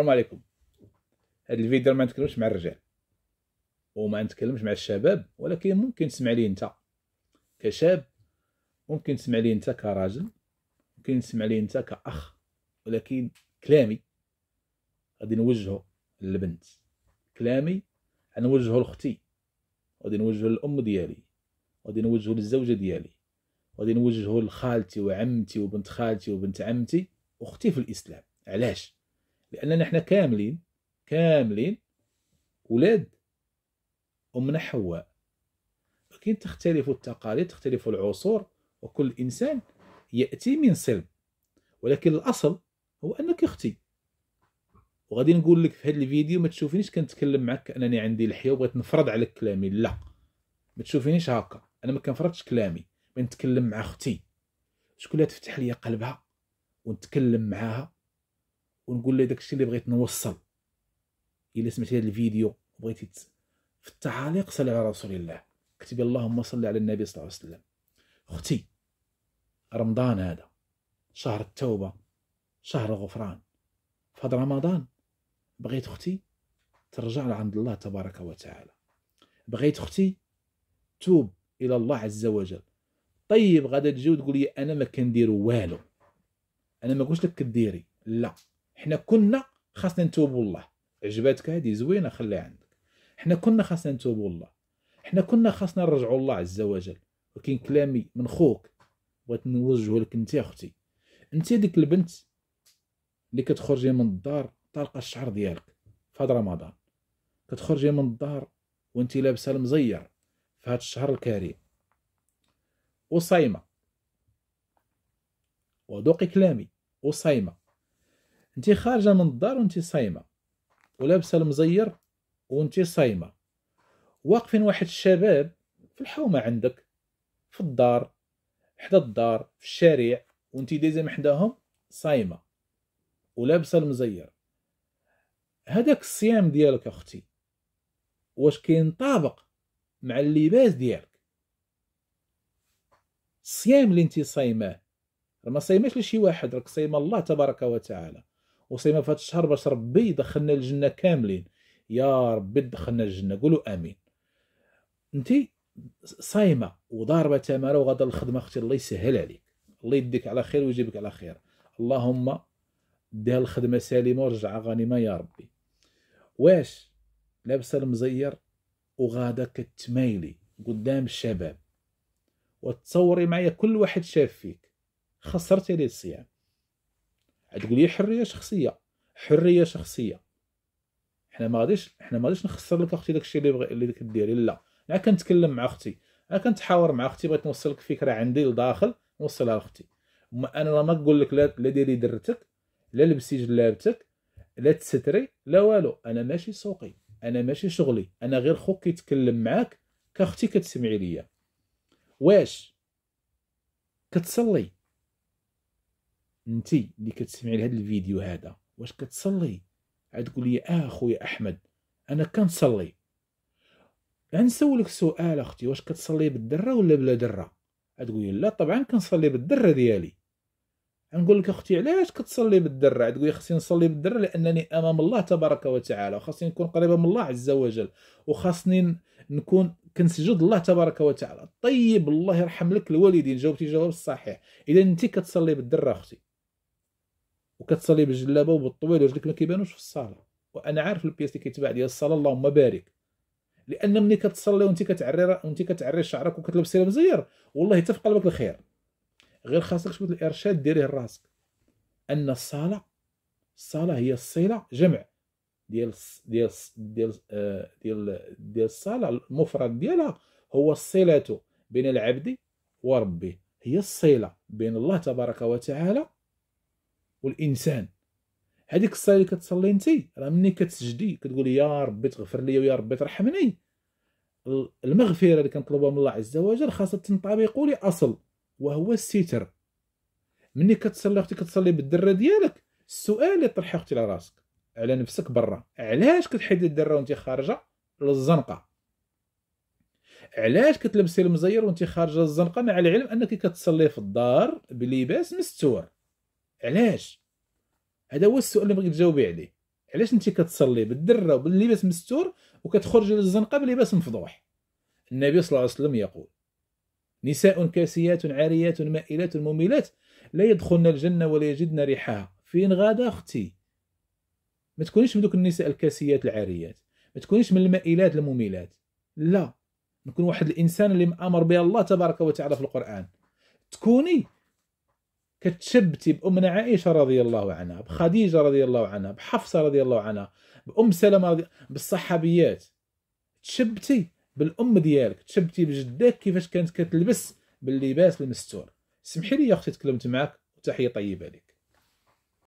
السلام عليكم هذا الفيديو ما نتكلمش مع الرجال وما نتكلمش مع الشباب ولكن ممكن تسمع لي انت كشاب ممكن تسمع لي انت كراجل ممكن تسمع لي انت كاخ ولكن كلامي غادي نوجهه للبنت كلامي غنوجهه لختي غادي نوجهه للام ديالي غادي نوجهه للزوجه ديالي غادي نوجهه لخالتي وعمتي وبنت خالتي وبنت عمتي اختي في الاسلام علاش لأننا احنا كاملين كاملين ولاد أمنا حواء لكن تختلف التقاليد تختلف العصور وكل إنسان يأتي من صلب ولكن الأصل هو أنك أختي وغادي نقول لك في هذا الفيديو ما تشوفينيش كنتكلم معك أنني عندي لحية وبغيت نفرض عليك كلامي لا ما تشوفينيش هكا أنا ما كنفرضش كلامي نتكلم مع أختي شكون اللي تفتح لي قلبها ونتكلم معاها ونقول له داكشي اللي بغيت نوصل الى سمعتي هذا الفيديو بغيتي في التعاليق صلي على رسول الله كتبي اللهم صل على النبي صلى الله عليه وسلم اختي رمضان هذا شهر التوبه شهر الغفران في هذا رمضان بغيت اختي ترجع لعند الله تبارك وتعالى بغيت اختي توب الى الله عز وجل طيب غادا تجي وتقول لي انا ما كندير والو انا ما قلتش لك كديري لا حنا كنا خاصنا نتوبوا الله عجباتك هذه زوينه خليها عندك حنا كنا خاصنا نتوبوا الله حنا كنا خاصنا نرجعوا الله عز وجل ولكن كلامي من خوك بغيت نوجهه لك انت اختي انت ديك البنت اللي كتخرجي من الدار طالقه الشعر ديالك فهاد رمضان كتخرجي من الدار وانت لابسه المزير في هذا الشهر الكريم وصايمه وذوقي كلامي وصايمه انت خارجه من الدار وانت صايمه ولابسه المزير وانت صايمه واقفين واحد الشباب في الحومه عندك في الدار حدا الدار في الشارع وانت دايزه حداهم صايمه ولابسه المزير هذاك الصيام ديالك اختي واش كينطابق مع اللباس ديالك الصيام اللي انت صايماه ما صايماش لشي واحد راك صايمه الله تبارك وتعالى وصيمه في هذا الشهر باش ربي يدخلنا الجنه كاملين يا ربي دخلنا الجنه قولوا امين انت صايمه وضاربه تماره وغدا الخدمه اختي الله يسهل عليك الله يديك على خير ويجيبك على خير اللهم ديها الخدمه سالمه ورجعها غانمه يا ربي واش لابسه المزير وغادا كتمايلي قدام الشباب وتصوري معايا كل واحد شاف فيك خسرتي لي الصيام تقول لي حريه شخصيه حريه شخصيه حنا ما غاديش حنا ما غاديش نخسر لك اختي داكشي اللي بغي اللي كديري لا انا كنتكلم مع اختي انا كنتحاور مع اختي بغيت نوصل لك فكره عندي لداخل نوصلها لاختي انا لا ما نقول لك لا ديري درتك لا لبسي جلابتك لا تستري لا والو انا ماشي سوقي انا ماشي شغلي انا غير خوك كيتكلم معاك كاختي كتسمعي ليا واش كتصلي انت اللي كتسمعي لهذا الفيديو هذا واش كتصلي عاد تقول لي اه خويا احمد انا كنصلي غنسولك سؤال اختي واش كتصلي بالدره ولا بلا دره تقول لا طبعا كنصلي بالدره ديالي نقول لك اختي علاش كتصلي بالدره تقول خصني نصلي بالدره لانني امام الله تبارك وتعالى وخاصني نكون قريبه من الله عز وجل وخاصني نكون كنسجد الله تبارك وتعالى طيب الله يرحم لك الوالدين جاوبتي جواب صحيح اذا انت كتصلي بالدره اختي وكتصلي بالجلابه وبالطويل رجلك ما كيبانوش في الصلاه وانا عارف البياس اللي كيتباع ديال الصلاه اللهم بارك لان ملي كتصلي وانت كتعري وانت كتعري شعرك وكتلبسي المزير والله حتى في قلبك الخير غير خاصك شويه الارشاد ديريه لراسك ان الصلاه الصلاه هي الصله جمع ديال آه، ديال ديال ديال ديال الصلاه المفرد ديالها هو الصله بين العبد وربه هي الصله بين الله تبارك وتعالى والانسان هذيك الصلاه اللي كتصلي انت راه ملي كتسجدي كتقولي يا ربي تغفر لي ويا ربي ترحمني المغفره اللي كنطلبها من الله عز وجل خاصها تنطبق لاصل وهو الستر ملي كتصلي اختي كتصلي بالدره ديالك السؤال اللي طرحي اختي على راسك على نفسك برا علاش كتحيدي الدره وانت خارجه للزنقه علاش كتلبسي المزير وانت خارجه للزنقه مع العلم انك كتصلي في الدار بلباس مستور علاش هذا هو السؤال اللي بغيت تجاوبي عليه علاش انت كتصلي بالدره وباللباس مستور وكتخرج للزنقه بلباس مفضوح النبي صلى الله عليه وسلم يقول نساء كاسيات عاريات مائلات مميلات لا يدخلن الجنه ولا يجدن ريحها فين غادا اختي ما تكونيش من دوك النساء الكاسيات العاريات ما تكونيش من المائلات المميلات لا نكون واحد الانسان اللي مامر به الله تبارك وتعالى في القران تكوني كتشبتي بأمنا عائشة رضي الله عنها بخديجة رضي الله عنها بحفصة رضي الله عنها بأم سلمة رضي... بالصحابيات تشبتي بالأم ديالك تشبتي بجدك كيفاش كانت كتلبس باللباس المستور سمحي لي يا أختي تكلمت معك وتحية طيبة لك